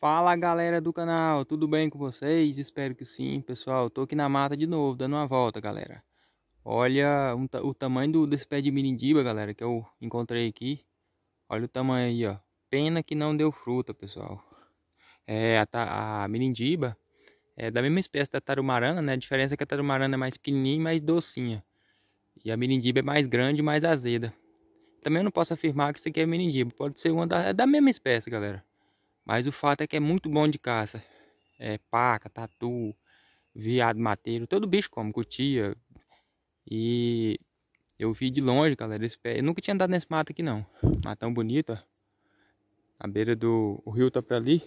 Fala galera do canal, tudo bem com vocês? Espero que sim, pessoal. Tô aqui na mata de novo, dando uma volta, galera. Olha um, o tamanho do, desse pé de mirindiba, galera, que eu encontrei aqui. Olha o tamanho aí, ó. Pena que não deu fruta, pessoal. É, a, a mirindiba é da mesma espécie da tarumarana, né? A diferença é que a tarumarana é mais pequenininha e mais docinha. E a mirindiba é mais grande e mais azeda. Também eu não posso afirmar que isso aqui é mirindiba. Pode ser uma da, é da mesma espécie, galera. Mas o fato é que é muito bom de caça. É paca, tatu, viado mateiro, todo bicho como cutia. E eu vi de longe, galera, esse pé. Eu nunca tinha andado nesse mato aqui não. Matão bonito, ó. Na beira do o rio tá para ali.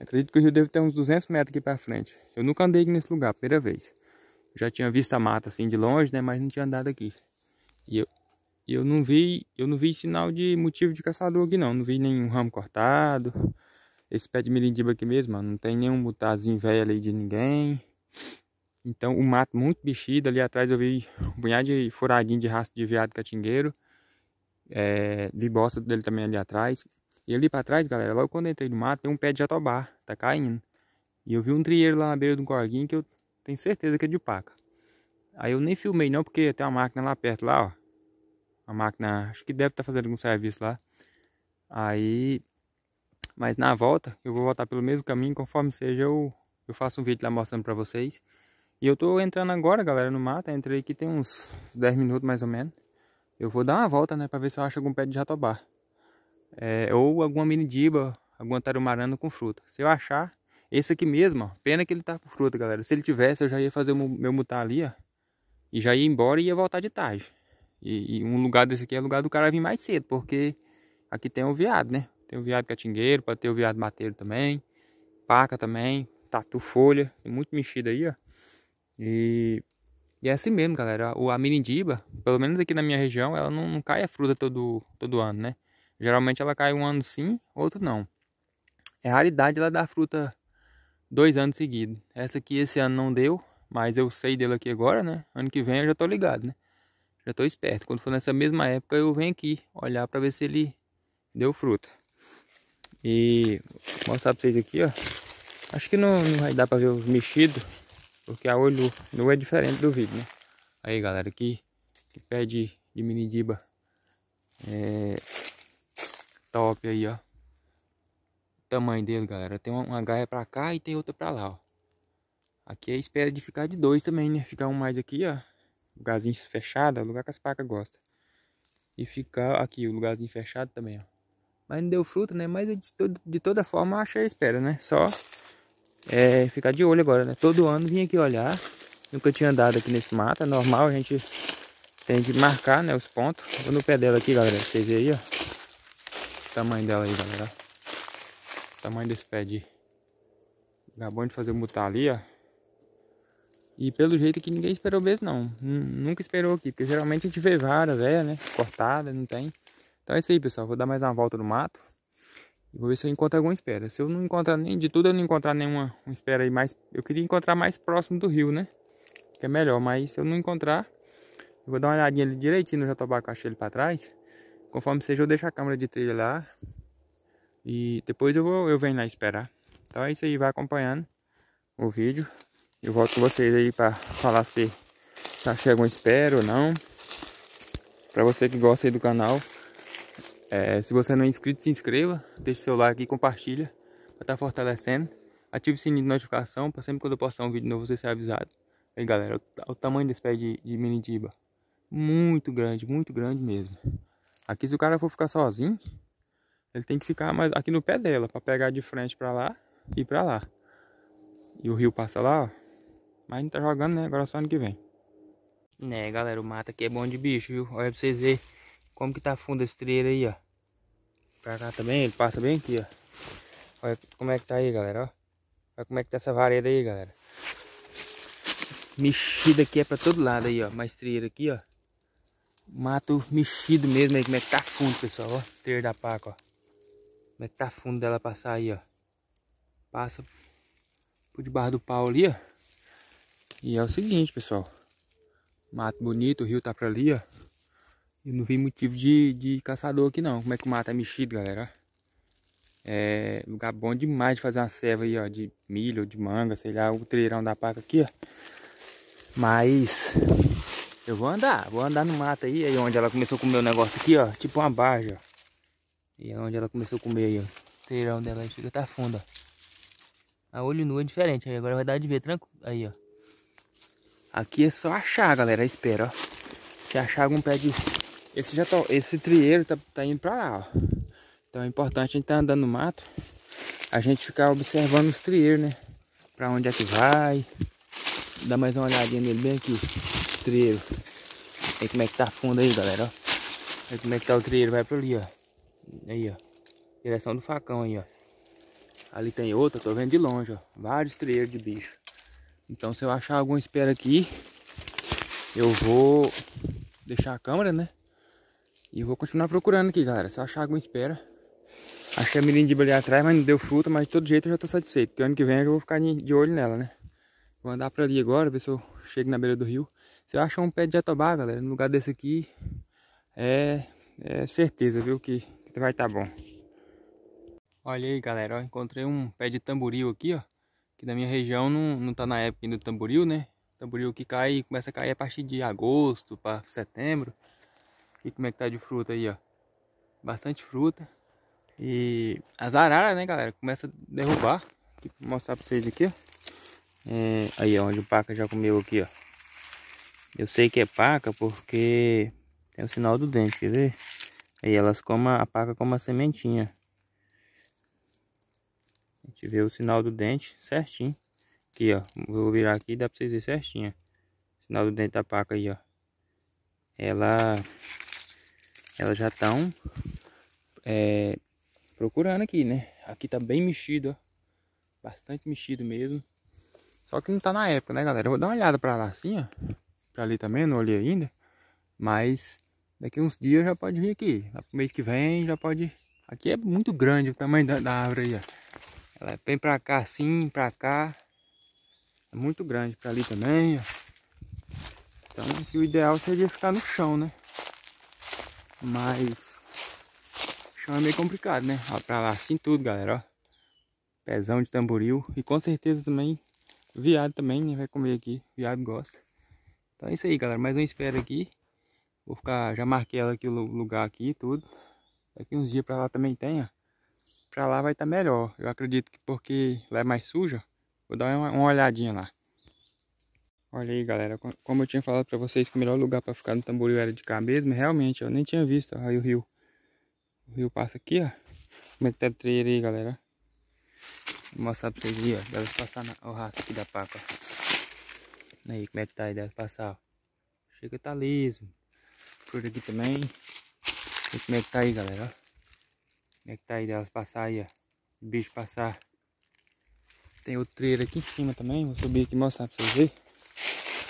Acredito que o rio deve ter uns 200 metros aqui para frente. Eu nunca andei nesse lugar, primeira vez. já tinha visto a mata assim de longe, né? Mas não tinha andado aqui. E eu, e eu não vi, eu não vi sinal de motivo de caçador aqui não, não vi nenhum ramo cortado. Esse pé de milindiba aqui mesmo, ó, não tem nenhum mutazinho velho ali de ninguém. Então o mato muito bichido, ali atrás eu vi um punhado de furadinho de rastro de veado catingueiro. É, vi bosta dele também ali atrás. E ali para trás, galera, logo quando eu entrei no mato, tem um pé de jatobá, tá caindo. E eu vi um trieiro lá na beira de um corguinho que eu tenho certeza que é de paca. Aí eu nem filmei não, porque tem uma máquina lá perto lá, ó. A máquina, acho que deve estar tá fazendo algum serviço lá. Aí, mas na volta, eu vou voltar pelo mesmo caminho, conforme seja, eu, eu faço um vídeo lá mostrando pra vocês. E eu tô entrando agora, galera, no mato, entrei aqui tem uns 10 minutos mais ou menos. Eu vou dar uma volta, né, pra ver se eu acho algum pé de jatobá. É, ou alguma minidiba, alguma tarumarana com fruta. Se eu achar, esse aqui mesmo, ó, pena que ele tá com fruta, galera. Se ele tivesse, eu já ia fazer o meu mutar ali, ó. E já ia embora e ia voltar de tarde. E, e, um lugar desse aqui é lugar do cara vir mais cedo, porque aqui tem o viado, né? Tem o viado catingueiro, pode ter o viado mateiro também, paca também, tatu folha, tem muito mexido aí, ó. E, e é assim mesmo, galera. O, a mirindiba, pelo menos aqui na minha região, ela não, não cai a fruta todo, todo ano, né? Geralmente ela cai um ano sim, outro não. É raridade ela dar fruta dois anos seguidos. Essa aqui esse ano não deu, mas eu sei dela aqui agora, né? Ano que vem eu já tô ligado, né? Já estou esperto. Quando for nessa mesma época, eu venho aqui olhar para ver se ele deu fruta. E vou mostrar para vocês aqui, ó. Acho que não, não vai dar para ver os mexidos, porque a olho não é diferente do vídeo, né? Aí, galera, aqui, que pé de, de minidiba é top aí, ó. O tamanho dele, galera. Tem uma, uma gaia para cá e tem outra para lá, ó. Aqui é espera de ficar de dois também, né? Ficar um mais aqui, ó. Lugarzinho fechado, é o lugar que as pacas gostam. E ficar aqui, o lugarzinho fechado também, ó. Mas não deu fruta, né? Mas de, todo, de toda forma, achei a é espera, né? Só é, ficar de olho agora, né? Todo ano vim aqui olhar. Nunca tinha andado aqui nesse mato. É normal, a gente tem que marcar, né? Os pontos. Vou no pé dela aqui, galera. Vocês veem aí, ó. O tamanho dela aí, galera. O tamanho desse pé de... Acabou de fazer o mutar ali, ó. E pelo jeito que ninguém esperou mesmo, não. Nunca esperou aqui, porque geralmente a gente vê vara velha, né? Cortada, não tem. Então é isso aí, pessoal. Vou dar mais uma volta no mato. E vou ver se eu encontro alguma espera. Se eu não encontrar nem de tudo, eu não encontrar nenhuma espera aí mais. Eu queria encontrar mais próximo do rio, né? Que é melhor. Mas se eu não encontrar, eu vou dar uma olhadinha ali direitinho no jatobá que eu achei ele pra trás. Conforme seja, eu deixo a câmera de trilha lá. E depois eu, vou, eu venho lá esperar. Então é isso aí, vai acompanhando o vídeo. Eu volto com vocês aí para falar se já tá chegam espero ou não. Para você que gosta aí do canal, é, se você não é inscrito, se inscreva, deixe seu like e compartilha pra estar tá fortalecendo. Ative o sininho de notificação para sempre quando eu postar um vídeo novo você ser avisado. Aí galera, o, o tamanho desse pé de, de minidiba, muito grande, muito grande mesmo. Aqui se o cara for ficar sozinho, ele tem que ficar mais aqui no pé dela para pegar de frente para lá e para lá. E o rio passa lá, ó. Mas a gente tá jogando, né? Agora só ano que vem. Né, galera, o mato aqui é bom de bicho, viu? Olha pra vocês verem como que tá fundo esse treiro aí, ó. Pra cá também, ele passa bem aqui, ó. Olha como é que tá aí, galera, ó. Olha como é que tá essa vareda aí, galera. Mexida aqui é pra todo lado aí, ó. Mais treiro aqui, ó. Mato mexido mesmo aí, como é que tá fundo, pessoal, ó. Treiro da paca, ó. Como é que tá fundo dela passar aí, ó. Passa por debaixo do pau ali, ó. E é o seguinte, pessoal. Mato bonito, o rio tá pra ali, ó. Eu não vi motivo de, de caçador aqui não. Como é que o mato é mexido, galera? É lugar bom demais de fazer uma serva aí, ó. De milho, de manga, sei lá. O treirão da paca aqui, ó. Mas... Eu vou andar. Vou andar no mato aí. Aí onde ela começou a comer o negócio aqui, ó. Tipo uma barja, ó. E é onde ela começou a comer aí, ó. O treirão dela chega até tá fundo, ó. A olho nu é diferente. Aí agora vai dar de ver tranquilo. Aí, ó. Aqui é só achar, galera. Espera, ó. Se achar algum pé de... Esse, já tá... Esse trieiro tá, tá indo pra lá, ó. Então é importante a gente tá andando no mato. A gente ficar observando os trieiros, né? Pra onde é que vai. Dá mais uma olhadinha nele bem aqui. Trieiro. Olha como é que tá fundo aí, galera, ó. como é que tá o trieiro. Vai pra ali, ó. Aí, ó. Direção do facão aí, ó. Ali tem outra, tô vendo de longe, ó. Vários trieiros de bicho. Então se eu achar alguma espera aqui, eu vou deixar a câmera, né? E vou continuar procurando aqui, galera. Se eu achar alguma espera. Achei a mirindiba ali atrás, mas não deu fruta, mas de todo jeito eu já tô satisfeito. Porque ano que vem eu vou ficar de olho nela, né? Vou andar pra ali agora, ver se eu chego na beira do rio. Se eu achar um pé de jatobá, galera, no lugar desse aqui, é, é certeza, viu, que, que vai estar tá bom. Olha aí, galera, ó, encontrei um pé de tamboril aqui, ó da na minha região não, não tá na época ainda do tamboril, né? O tamboril que cai, começa a cair a partir de agosto para setembro. E como é que tá de fruta aí, ó. Bastante fruta. E as araras, né, galera? Começa a derrubar. Aqui, vou mostrar pra vocês aqui, ó. É, aí, onde o paca já comeu aqui, ó. Eu sei que é paca porque tem o sinal do dente, quer ver? Aí elas comem, a paca como a sementinha gente vê o sinal do dente certinho. Aqui, ó. Vou virar aqui, dá pra vocês verem certinho. sinal do dente da paca aí, ó. Ela... Ela já estão... Tá é, procurando aqui, né? Aqui tá bem mexido, ó. Bastante mexido mesmo. Só que não tá na época, né, galera? Eu vou dar uma olhada pra lá assim, ó. Pra ali também, não olhei ainda. Mas daqui uns dias já pode vir aqui. Lá pro mês que vem já pode... Aqui é muito grande o tamanho da, da árvore aí, ó. Ela vem pra cá assim, pra cá. É muito grande pra ali também, ó. Então aqui o ideal seria ficar no chão, né? Mas o chão é meio complicado, né? Ó, pra lá assim tudo, galera, ó. Pezão de tamboril. E com certeza também, viado também, né? Vai comer aqui. Viado gosta. Então é isso aí, galera. Mais uma espera aqui. Vou ficar, já marquei ela aqui o lugar aqui e tudo. Daqui uns dias pra lá também tem, ó para lá vai estar tá melhor. Eu acredito que porque lá é mais sujo, vou dar uma, uma olhadinha lá. Olha aí, galera, como eu tinha falado para vocês que o melhor lugar para ficar no tamboril era de cá mesmo, realmente, eu nem tinha visto, aí o rio. O rio passa aqui, ó. a é tá trilha aí, galera. Vou mostrar pra vocês aí, ó. deve passar na... o rastro aqui da paca, ó. Aí, como é que tá aí? deve passar, ó. Chega, tá liso. Por aqui também. E como é que tá aí, galera, ó. Onde é que tá aí delas passar aí, ó. O bicho passar. Tem outro treiro aqui em cima também. Vou subir aqui e mostrar pra vocês verem.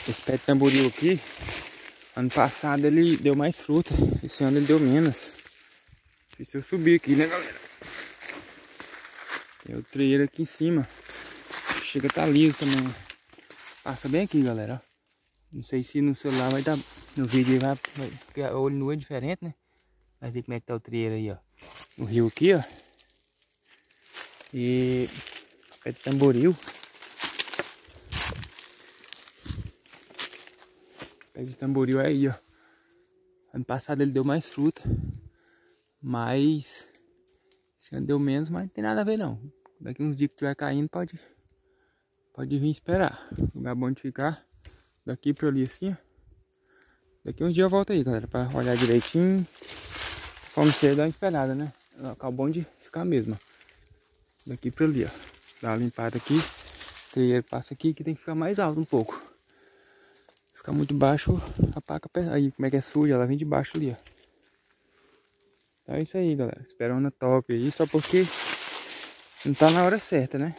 Esse pé de tamboril aqui. Ano passado ele deu mais fruta. Esse ano ele deu menos. Deixa eu subir aqui, né, galera? Tem outro treiro aqui em cima. Chega tá liso também. Passa bem aqui, galera, ó. Não sei se no celular vai dar. No vídeo vai. vai olho olho é diferente, né? Mas aí como é que tá o trieiro aí, ó no rio aqui, ó. E pé de tamboril. Pé de tamboril é aí, ó. Ano passado ele deu mais fruta. Mas esse ano deu menos, mas não tem nada a ver não. Daqui uns dias que tiver caindo, pode, pode vir esperar. Lugar bom de ficar. Daqui pra ali assim, ó. Daqui uns dias eu volto aí, galera, pra olhar direitinho. Como você dá uma esperada, né? acabou de ficar a mesma. Daqui para ali, ó. Dá uma limpada aqui. O passa aqui que tem que ficar mais alto um pouco. Ficar muito baixo, a paca aí, como é que é suja, ela vem de baixo ali, ó. Então é isso aí, galera. Esperona top aí, só porque não tá na hora certa, né?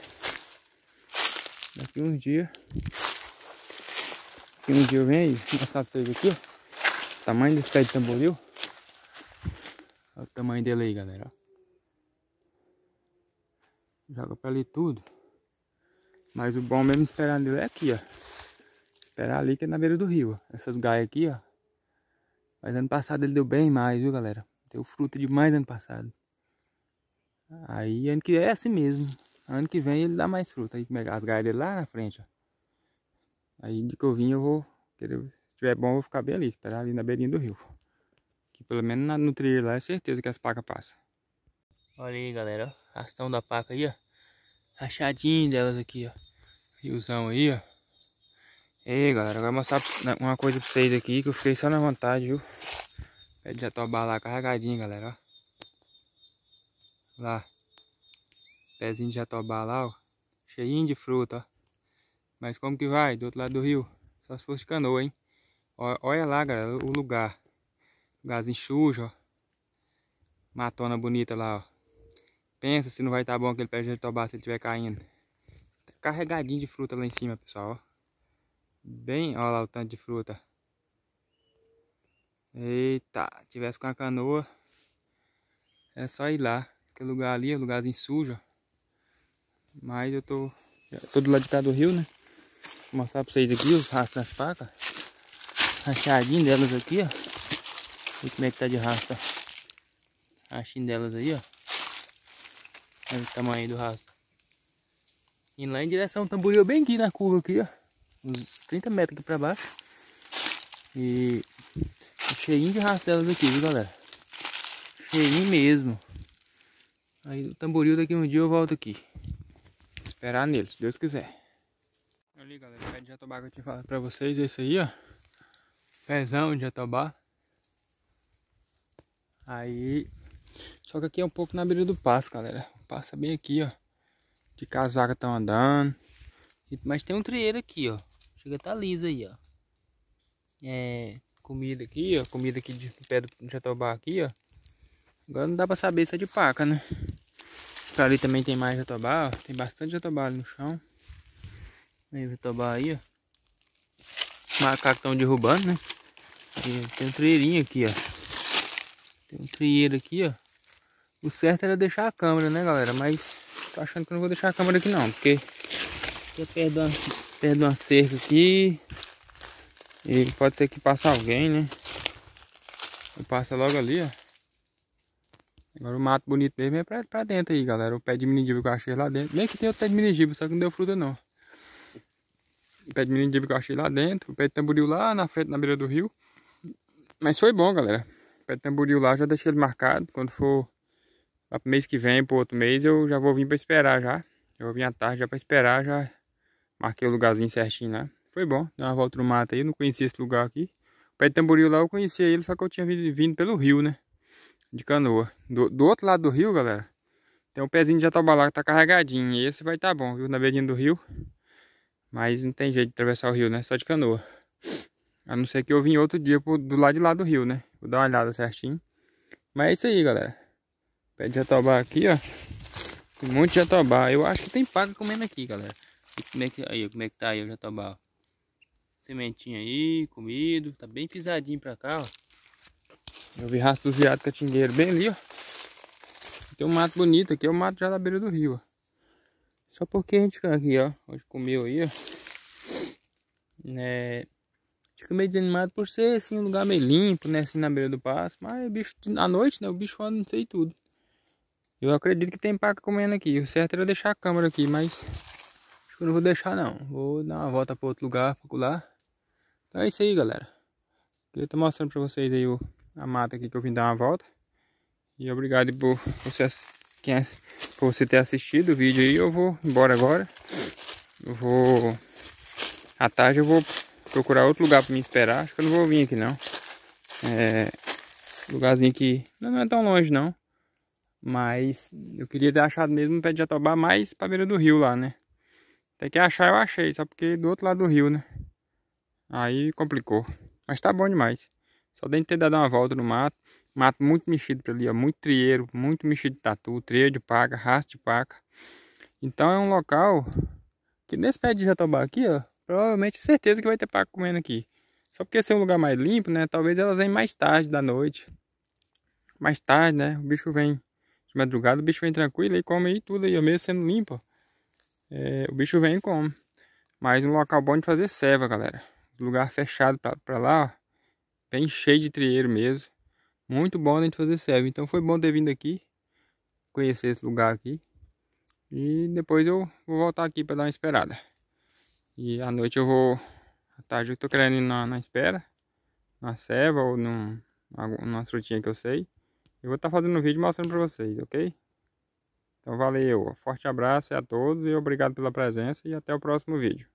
Daqui uns dias. Daqui um dia eu venho aí, mostrar pra vocês aqui, ó. Tamanho desse pé de tamboril. Olha o tamanho dele aí, galera. Joga pra ali tudo. Mas o bom mesmo esperar nele é aqui, ó. Esperar ali que é na beira do rio, ó. Essas gaias aqui, ó. Mas ano passado ele deu bem mais, viu, galera? Deu fruto demais ano passado. Aí ano que é assim mesmo. Ano que vem ele dá mais fruta. Aí as gaias dele lá na frente, ó. Aí de que eu vim eu vou. Se tiver bom, eu vou ficar bem ali, esperar ali na beirinha do rio. Pelo menos na, no trilho lá é certeza que as pacas passam. Olha aí, galera. Ó. Rastão da paca aí, ó. Rachadinho delas aqui, ó. Riozão aí, ó. aí, galera, agora vou mostrar uma coisa pra vocês aqui que eu fiquei só na vontade, viu? Pé de jatobá lá carregadinho, galera, ó. Lá. Pezinho de jatobá lá, ó. Cheinho de fruta, ó. Mas como que vai? Do outro lado do rio. Só se fosse canoa, hein? Olha lá, galera, o lugar. Gazinho sujo, ó. Matona bonita lá, ó. Pensa se não vai estar tá bom aquele pé de tobá se ele estiver caindo. Tá carregadinho de fruta lá em cima, pessoal, ó. Bem, ó lá o tanto de fruta. Eita, tivesse com a canoa, é só ir lá. Aquele lugar ali, lugarzinho sujo, ó. Mas eu tô, tô do lado de cá do rio, né? Vou mostrar pra vocês aqui os rastros das facas. Rachadinho delas aqui, ó. Olha como é que tá de rasta. A delas aí, ó. Olha o tamanho do raça. Indo lá em direção ao tamboril, bem aqui na curva aqui, ó. Uns 30 metros aqui pra baixo. E cheio de rasta delas aqui, viu, galera? Cheio mesmo. Aí o tamboril daqui um dia eu volto aqui. Vou esperar nele, se Deus quiser. Olha ali, galera, o pé de jatobá que eu tinha falado pra vocês, esse é aí, ó. Pezão de jatobá. Aí, só que aqui é um pouco na beira do passo, galera. Passa bem aqui, ó. De cá as vacas estão andando. Mas tem um trieiro aqui, ó. Chega tá liso aí, ó. É, comida aqui, ó. Comida aqui de pé do jatobá aqui, ó. Agora não dá pra saber se é de paca, né? Pra ali também tem mais jatobá, ó. Tem bastante jatobá ali no chão. Aí o jatobá aí, ó. macacão estão derrubando, né? E tem um treirinho aqui, ó um trieiro aqui, ó. O certo era deixar a câmera, né, galera? Mas tô achando que eu não vou deixar a câmera aqui não, porque eu é perdo uma, perdo uma cerca aqui. E pode ser que passe alguém, né? Eu passa logo ali, ó. Agora o mato bonito mesmo é pra, pra dentro aí, galera. O pé de minigiba que eu achei lá dentro. Bem que tem o pé de minigiba, só que não deu fruta não. O pé de minigiba que eu achei lá dentro. O pé de tamboril lá na frente, na beira do rio. Mas foi bom, galera pé de tamboril lá, já deixei ele marcado. Quando for lá pro mês que vem, pro outro mês, eu já vou vir pra esperar já. Eu vou vir à tarde já pra esperar, já marquei o lugarzinho certinho lá. Foi bom, deu uma volta no mato aí, não conhecia esse lugar aqui. O pé de tamboril lá eu conhecia ele, só que eu tinha vindo pelo rio, né? De canoa. Do, do outro lado do rio, galera, tem um pezinho de atabalá lá que tá carregadinho. E esse vai tá bom, viu? Na beirinha do rio. Mas não tem jeito de atravessar o rio, né? Só de canoa. A não ser que eu vim outro dia pro, do lado de lá do rio, né? Vou dar uma olhada certinho. Mas é isso aí, galera. Pé de jatobá aqui, ó. Tem um monte de jatobá. Eu acho que tem paga comendo aqui, galera. E como é que, aí, como é que tá aí o jatobá, ó. Sementinha aí, comido. Tá bem pisadinho pra cá, ó. Eu vi rastro do viado catingueiro bem ali, ó. Tem um mato bonito aqui, é o mato já da beira do rio, ó. Só porque a gente aqui, ó. Hoje comeu aí, ó. É, Fica meio desanimado por ser assim um lugar meio limpo, né? Assim na beira do passo. Mas bicho, à noite, né? O bicho anda não sei tudo. Eu acredito que tem paca comendo aqui. O certo era deixar a câmera aqui, mas acho que eu não vou deixar não. Vou dar uma volta para outro lugar, procurar. Então é isso aí, galera. Eu estou mostrando para vocês aí o, a mata aqui que eu vim dar uma volta. E obrigado por você, quem, por você ter assistido o vídeo aí. Eu vou embora agora. Eu vou... À tarde eu vou procurar outro lugar para me esperar. Acho que eu não vou vir aqui não. É, lugarzinho que não é tão longe não. Mas eu queria ter achado mesmo um pé de jatobá mais pra beira do rio lá, né? Até que achar eu achei, só porque do outro lado do rio, né? Aí complicou. Mas tá bom demais. Só dentro ter dado uma volta no mato. Mato muito mexido para ali, ó. Muito trieiro, muito mexido de tatu, trieiro de paca, rastro de paca. Então é um local que nesse pé de jatobá aqui, ó. Provavelmente certeza que vai ter paco comendo aqui. Só porque ser um lugar mais limpo, né? Talvez elas venham mais tarde da noite. Mais tarde, né? O bicho vem de madrugada, o bicho vem tranquilo e come aí tudo aí, mesmo sendo limpo. É, o bicho vem e come. Mas um local bom de fazer ceva, galera. Lugar fechado pra, pra lá, ó. Bem cheio de trieiro mesmo. Muito bom a gente fazer ceva. Então foi bom ter vindo aqui. Conhecer esse lugar aqui. E depois eu vou voltar aqui para dar uma esperada. E à noite eu vou. À tarde eu tô querendo ir na, na espera. Na ceva ou num, numa frutinha que eu sei. Eu vou estar tá fazendo um vídeo mostrando pra vocês, ok? Então valeu, forte abraço a todos e obrigado pela presença e até o próximo vídeo.